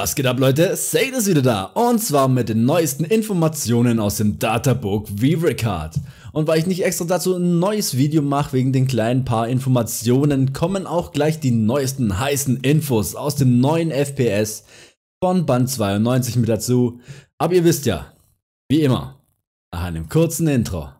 Was geht ab Leute, Sade ist wieder da und zwar mit den neuesten Informationen aus dem Databook v VRecard. Und weil ich nicht extra dazu ein neues Video mache wegen den kleinen paar Informationen, kommen auch gleich die neuesten heißen Infos aus dem neuen FPS von Band 92 mit dazu. Aber ihr wisst ja, wie immer, nach einem kurzen Intro.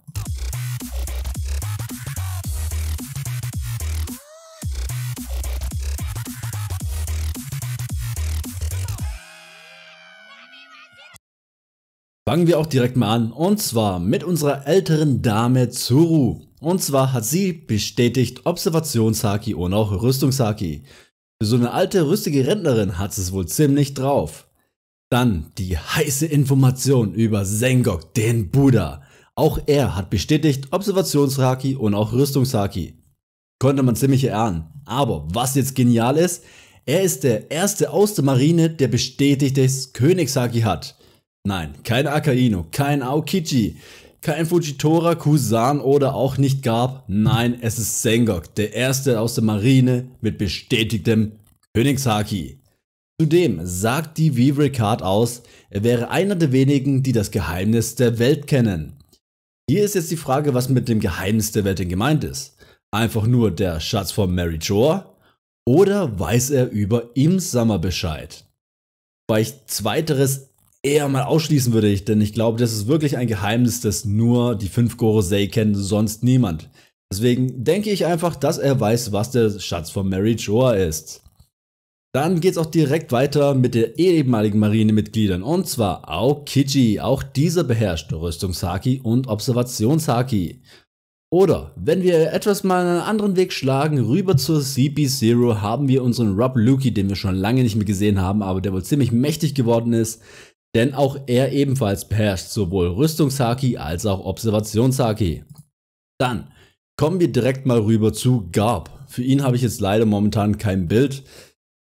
Fangen wir auch direkt mal an und zwar mit unserer älteren Dame Zuru. Und zwar hat sie bestätigt Observationshaki und auch Rüstungshaki. Für so eine alte rüstige Rentnerin hat sie es wohl ziemlich drauf. Dann die heiße Information über Sengok, den Buddha. Auch er hat bestätigt Observationshaki und auch Rüstungshaki. Konnte man ziemlich erahnen. Aber was jetzt genial ist, er ist der erste aus der Marine, der bestätigtes Königshaki hat. Nein, kein Akaino, kein Aokichi, kein Fujitora, Kusan oder auch nicht Gab. Nein, es ist Sengok, der erste aus der Marine mit bestätigtem Königshaki. Zudem sagt die Weaver Card aus, er wäre einer der wenigen, die das Geheimnis der Welt kennen. Hier ist jetzt die Frage, was mit dem Geheimnis der Welt denn gemeint ist. Einfach nur der Schatz von Mary Joe? Oder weiß er über Imsummer Bescheid? Weil ich zweiteres eher mal ausschließen würde ich, denn ich glaube, das ist wirklich ein Geheimnis, das nur die fünf Gorosei kennen, sonst niemand. Deswegen denke ich einfach, dass er weiß, was der Schatz von Mary Joa ist. Dann geht es auch direkt weiter mit den ehemaligen Marinemitgliedern und zwar Aokiji. Auch dieser beherrscht Rüstungshaki und Observationshaki. Oder, wenn wir etwas mal einen anderen Weg schlagen, rüber zur CP0 haben wir unseren Rob Luki, den wir schon lange nicht mehr gesehen haben, aber der wohl ziemlich mächtig geworden ist denn auch er ebenfalls beherrscht sowohl Rüstungshaki als auch Observationshaki. Dann kommen wir direkt mal rüber zu Garb. Für ihn habe ich jetzt leider momentan kein Bild,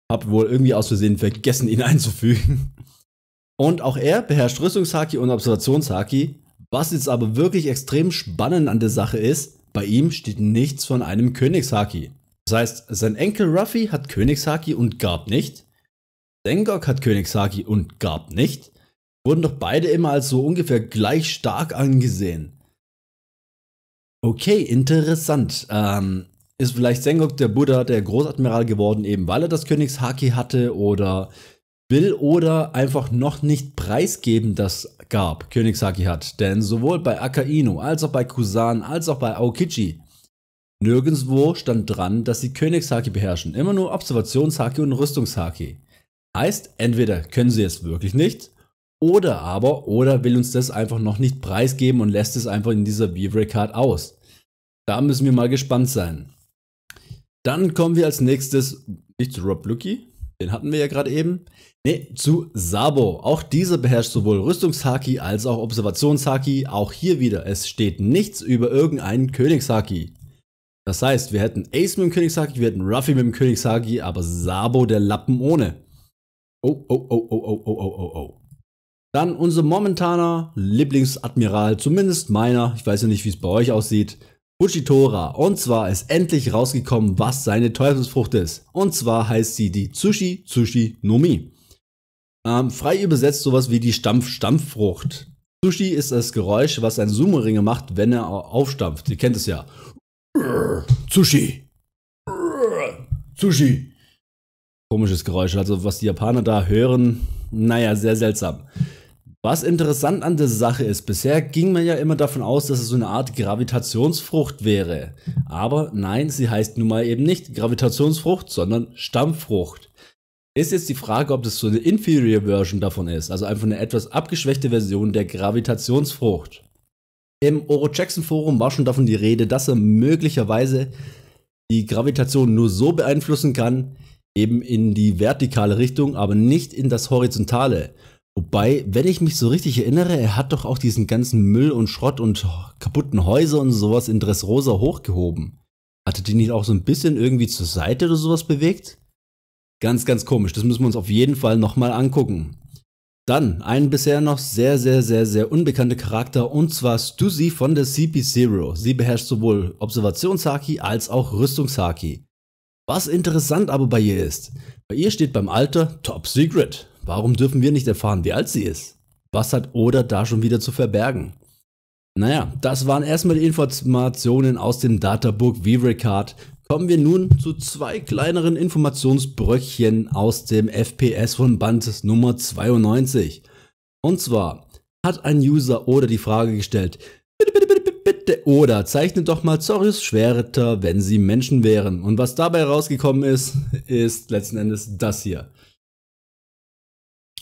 Hab wohl irgendwie aus Versehen vergessen, ihn einzufügen. Und auch er beherrscht Rüstungshaki und Observationshaki. Was jetzt aber wirklich extrem spannend an der Sache ist, bei ihm steht nichts von einem Königshaki. Das heißt, sein Enkel Ruffy hat Königshaki und Garb nicht. Dengok hat Königshaki und Garb nicht wurden doch beide immer als so ungefähr gleich stark angesehen. Okay, interessant. Ähm, ist vielleicht Sengok der Buddha der Großadmiral geworden, eben weil er das Königshaki hatte oder will oder einfach noch nicht preisgeben, dass Gab Königshaki hat. Denn sowohl bei Akainu als auch bei Kusan als auch bei Aokichi nirgendwo stand dran, dass sie Königshaki beherrschen. Immer nur Observationshaki und Rüstungshaki. Heißt, entweder können sie es wirklich nicht oder aber, oder will uns das einfach noch nicht preisgeben und lässt es einfach in dieser Vivre Card aus. Da müssen wir mal gespannt sein. Dann kommen wir als nächstes nicht zu Rob Lucky, den hatten wir ja gerade eben. ne, zu Sabo. Auch dieser beherrscht sowohl Rüstungshaki als auch Observationshaki. Auch hier wieder, es steht nichts über irgendeinen Königshaki. Das heißt, wir hätten Ace mit dem Königshaki, wir hätten Ruffy mit dem Königshaki, aber Sabo der Lappen ohne. Oh, oh, oh, oh, oh, oh, oh, oh, oh. Dann unser momentaner Lieblingsadmiral, zumindest meiner, ich weiß ja nicht, wie es bei euch aussieht, Fujitora. Und zwar ist endlich rausgekommen, was seine Teufelsfrucht ist. Und zwar heißt sie die Tsushi Tsushi Nomi. Ähm, frei übersetzt sowas wie die Stampf-Stampffrucht. Sushi ist das Geräusch, was ein Sumo-Ringer macht, wenn er aufstampft. Ihr kennt es ja. Sushi. Sushi komisches Geräusch. Also was die Japaner da hören, naja, sehr seltsam. Was interessant an der Sache ist, bisher ging man ja immer davon aus, dass es so eine Art Gravitationsfrucht wäre. Aber nein, sie heißt nun mal eben nicht Gravitationsfrucht, sondern Stammfrucht. Ist jetzt die Frage, ob das so eine Inferior Version davon ist, also einfach eine etwas abgeschwächte Version der Gravitationsfrucht. Im Oro Jackson Forum war schon davon die Rede, dass er möglicherweise die Gravitation nur so beeinflussen kann, eben in die vertikale Richtung, aber nicht in das horizontale. Wobei, wenn ich mich so richtig erinnere, er hat doch auch diesen ganzen Müll und Schrott und kaputten Häuser und sowas in Dressrosa hochgehoben. Hatte die nicht auch so ein bisschen irgendwie zur Seite oder sowas bewegt? Ganz, ganz komisch. Das müssen wir uns auf jeden Fall nochmal angucken. Dann ein bisher noch sehr, sehr, sehr, sehr unbekannter Charakter und zwar Stussy von der CP 0 Sie beherrscht sowohl Observationshaki als auch Rüstungshaki. Was interessant aber bei ihr ist, bei ihr steht beim Alter Top Secret. Warum dürfen wir nicht erfahren, wie alt sie ist? Was hat Oda da schon wieder zu verbergen? Naja, das waren erstmal die Informationen aus dem Databook v Card. Kommen wir nun zu zwei kleineren Informationsbröckchen aus dem FPS von Band Nummer 92. Und zwar hat ein User Oda die Frage gestellt, bitte, bitte, bitte, bitte, Philipp Oder zeichne doch mal Zorius Schwerter, wenn sie Menschen wären. Und was dabei rausgekommen ist, ist letzten Endes das hier.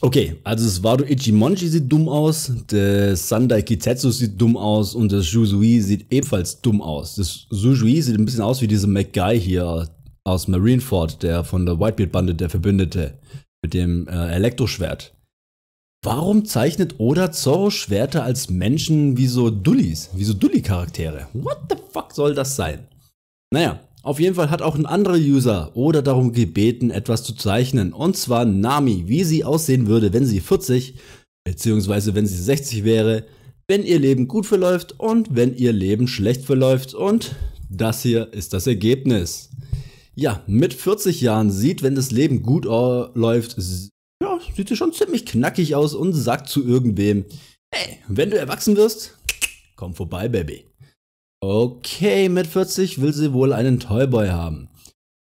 Okay, also das Wado Ichimonji sieht dumm aus, das Sandai Kitetsu sieht dumm aus und das Jujui sieht ebenfalls dumm aus. Das Jujui sieht ein bisschen aus wie dieser McGuy hier aus Marineford, der von der Whitebeard-Bande, der Verbündete, mit dem äh, Elektroschwert. Warum zeichnet Oda Zorro Schwerter als Menschen wie so Dullis, wie so Dulli-Charaktere? What the fuck soll das sein? Naja, auf jeden Fall hat auch ein anderer User Oda darum gebeten, etwas zu zeichnen. Und zwar Nami, wie sie aussehen würde, wenn sie 40 beziehungsweise wenn sie 60 wäre, wenn ihr Leben gut verläuft und wenn ihr Leben schlecht verläuft. Und das hier ist das Ergebnis. Ja, mit 40 Jahren sieht, wenn das Leben gut läuft, ja, sieht sie schon ziemlich knackig aus und sagt zu irgendwem, hey, wenn du erwachsen wirst, komm vorbei, Baby. Okay, mit 40 will sie wohl einen Toyboy haben.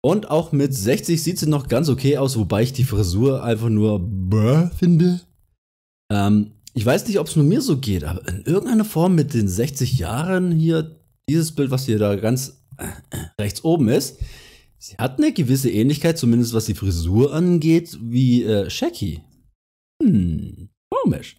Und auch mit 60 sieht sie noch ganz okay aus, wobei ich die Frisur einfach nur brr finde. Ähm, ich weiß nicht, ob es nur mir so geht, aber in irgendeiner Form mit den 60 Jahren hier, dieses Bild, was hier da ganz äh, äh, rechts oben ist, Sie hat eine gewisse Ähnlichkeit, zumindest was die Frisur angeht, wie äh, Shaggy. Hm, komisch.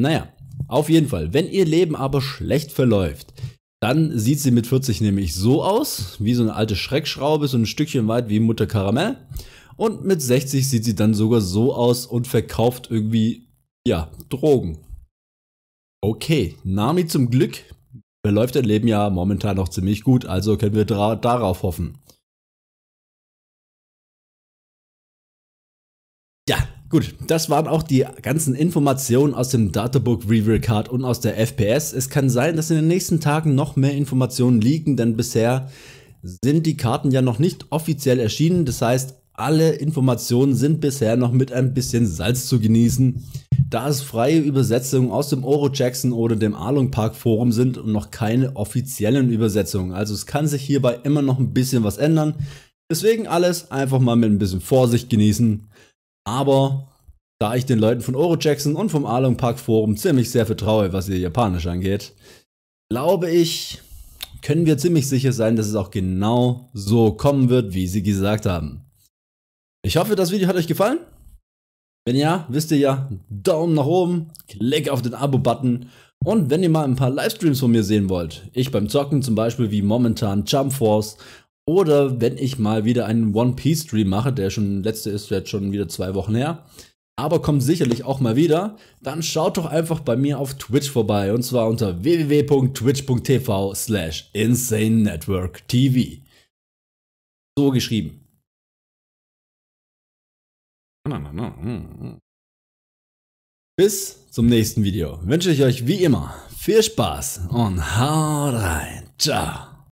Naja, auf jeden Fall. Wenn ihr Leben aber schlecht verläuft, dann sieht sie mit 40 nämlich so aus, wie so eine alte Schreckschraube, so ein Stückchen weit wie Mutter Karamell. Und mit 60 sieht sie dann sogar so aus und verkauft irgendwie, ja, Drogen. Okay, Nami zum Glück verläuft ihr Leben ja momentan noch ziemlich gut, also können wir darauf hoffen. Ja, gut, das waren auch die ganzen Informationen aus dem Databook Review Card und aus der FPS. Es kann sein, dass in den nächsten Tagen noch mehr Informationen liegen, denn bisher sind die Karten ja noch nicht offiziell erschienen. Das heißt, alle Informationen sind bisher noch mit ein bisschen Salz zu genießen, da es freie Übersetzungen aus dem Oro Jackson oder dem Arlong Park Forum sind und noch keine offiziellen Übersetzungen. Also es kann sich hierbei immer noch ein bisschen was ändern. Deswegen alles einfach mal mit ein bisschen Vorsicht genießen. Aber da ich den Leuten von Oro Jackson und vom Along Park Forum ziemlich sehr vertraue, was ihr Japanisch angeht, glaube ich, können wir ziemlich sicher sein, dass es auch genau so kommen wird, wie sie gesagt haben. Ich hoffe, das Video hat euch gefallen. Wenn ja, wisst ihr ja, Daumen nach oben, Klick auf den Abo-Button und wenn ihr mal ein paar Livestreams von mir sehen wollt, ich beim Zocken zum Beispiel wie momentan Jump Force oder wenn ich mal wieder einen One Piece Stream mache, der schon letzte ist jetzt schon wieder zwei Wochen her, aber kommt sicherlich auch mal wieder, dann schaut doch einfach bei mir auf Twitch vorbei und zwar unter www.twitch.tv slash Insane Network TV. So geschrieben. Hm, hm. Bis zum nächsten Video wünsche ich euch wie immer viel Spaß und haut rein. Ciao.